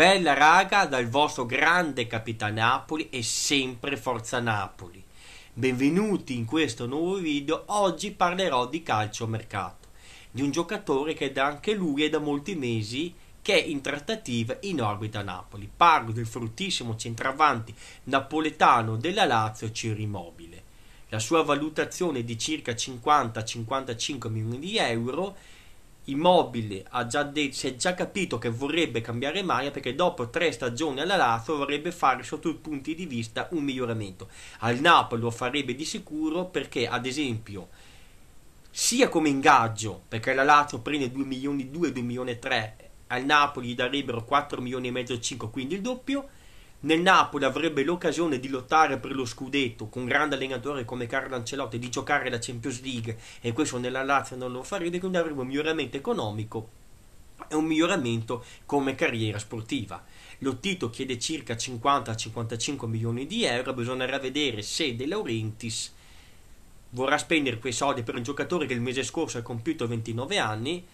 Bella raga dal vostro grande capitano Napoli e sempre Forza Napoli. Benvenuti in questo nuovo video, oggi parlerò di calcio mercato, di un giocatore che da anche lui è da molti mesi che è in trattativa in orbita Napoli. Parlo del fruttissimo centravanti napoletano della Lazio Ciro Immobile. La sua valutazione è di circa 50-55 milioni di euro Immobile ha già detto, si è già capito che vorrebbe cambiare maglia perché dopo tre stagioni alla Lazio vorrebbe fare sotto i punti di vista un miglioramento. Al Napoli lo farebbe di sicuro perché ad esempio sia come ingaggio perché la Lazio prende 2 milioni 2, 2 milioni 3 al Napoli gli darebbero 4 milioni e mezzo 5 quindi il doppio nel Napoli avrebbe l'occasione di lottare per lo scudetto con un grande allenatore come Carlo Ancelotti, di giocare la Champions League e questo nella Lazio non lo farebbe, quindi avrebbe un miglioramento economico e un miglioramento come carriera sportiva. Lottito chiede circa 50-55 milioni di euro, bisognerà vedere se De Laurentiis vorrà spendere quei soldi per un giocatore che il mese scorso ha compiuto 29 anni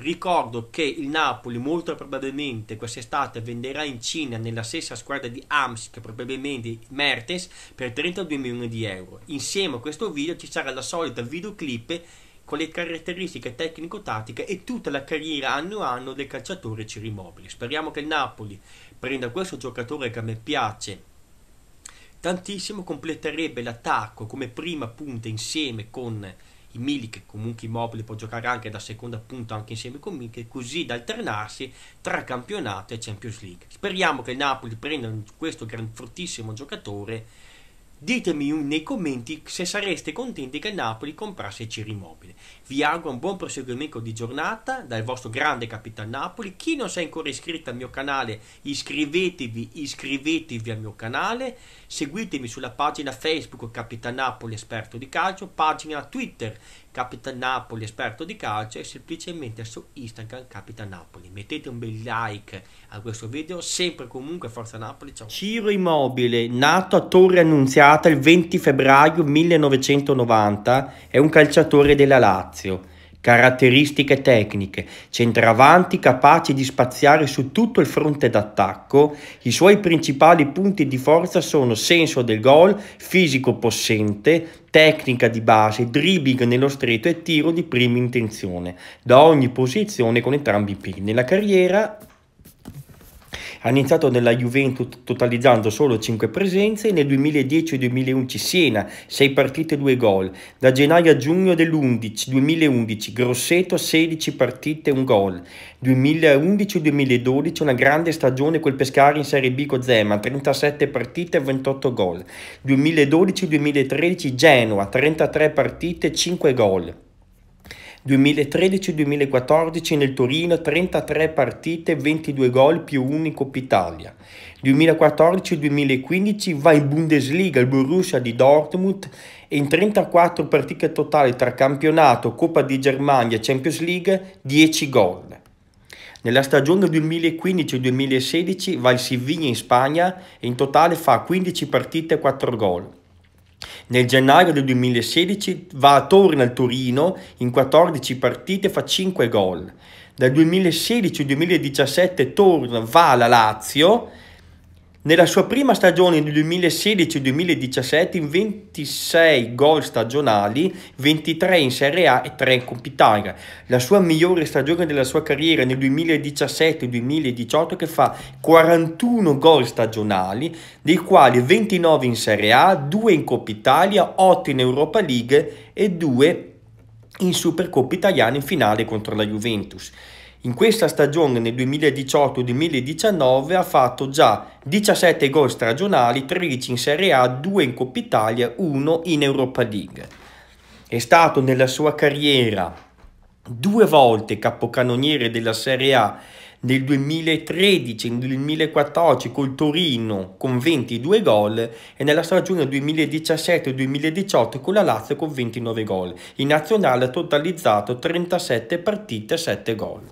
Ricordo che il Napoli molto probabilmente quest'estate venderà in Cina nella stessa squadra di Amsk, probabilmente Mertens, per 32 milioni di euro. Insieme a questo video ci sarà la solita videoclip con le caratteristiche tecnico-tattiche e tutta la carriera anno anno del calciatore Cirimobili. Speriamo che il Napoli prenda questo giocatore che a me piace tantissimo, completerebbe l'attacco come prima punta insieme con Milik comunque Immobile può giocare anche da seconda punta anche insieme con Milik così da alternarsi tra campionato e Champions League speriamo che il Napoli prenda questo gran, fortissimo giocatore Ditemi nei commenti se sareste contenti che il Napoli comprasse Ciro Immobile. Vi auguro un buon proseguimento di giornata dal vostro grande Capitan Napoli. Chi non si è ancora iscritto al mio canale, iscrivetevi, iscrivetevi al mio canale. Seguitemi sulla pagina Facebook Capitan Napoli Esperto di Calcio, pagina Twitter Capitan Napoli Esperto di Calcio e semplicemente su Instagram Capitan Napoli. Mettete un bel like a questo video, sempre comunque Forza Napoli. Ciao. Ciro Immobile, nato a Torre Annunziata registrata il 20 febbraio 1990, è un calciatore della Lazio. Caratteristiche tecniche, centravanti capaci di spaziare su tutto il fronte d'attacco, i suoi principali punti di forza sono senso del gol, fisico possente, tecnica di base, dribbling nello stretto e tiro di prima intenzione, da ogni posizione con entrambi i piedi. Nella carriera ha iniziato nella Juventus totalizzando solo 5 presenze, nel 2010-2011 Siena 6 partite e 2 gol, da gennaio a giugno dell'11 2011 Grosseto 16 partite e 1 gol, 2011-2012 una grande stagione col Pescari in Serie B con Zema 37 partite e 28 gol, 2012-2013 Genoa 33 partite e 5 gol. 2013-2014 nel Torino 33 partite, 22 gol più unico Italia. 2014-2015 va in Bundesliga al Borussia di Dortmund e in 34 partite totali tra campionato, Coppa di Germania e Champions League 10 gol. Nella stagione 2015-2016 va al Siviglia in Spagna e in totale fa 15 partite e 4 gol. Nel gennaio del 2016 va a torna al Torino, in 14 partite e fa 5 gol. Dal 2016 al 2017 torna, va alla Lazio, nella sua prima stagione nel 2016-2017 in 26 gol stagionali, 23 in Serie A e 3 in Coppa Italia. La sua migliore stagione della sua carriera nel 2017-2018 che fa 41 gol stagionali, dei quali 29 in Serie A, 2 in Coppa Italia, 8 in Europa League e 2 in Supercoppa Italiana in finale contro la Juventus. In questa stagione nel 2018-2019 ha fatto già 17 gol stagionali, 13 in Serie A, 2 in Coppa Italia, 1 in Europa League. È stato nella sua carriera due volte capocannoniere della Serie A nel 2013 e nel 2014 col Torino con 22 gol e nella stagione 2017-2018 con la Lazio con 29 gol. In nazionale ha totalizzato 37 partite e 7 gol.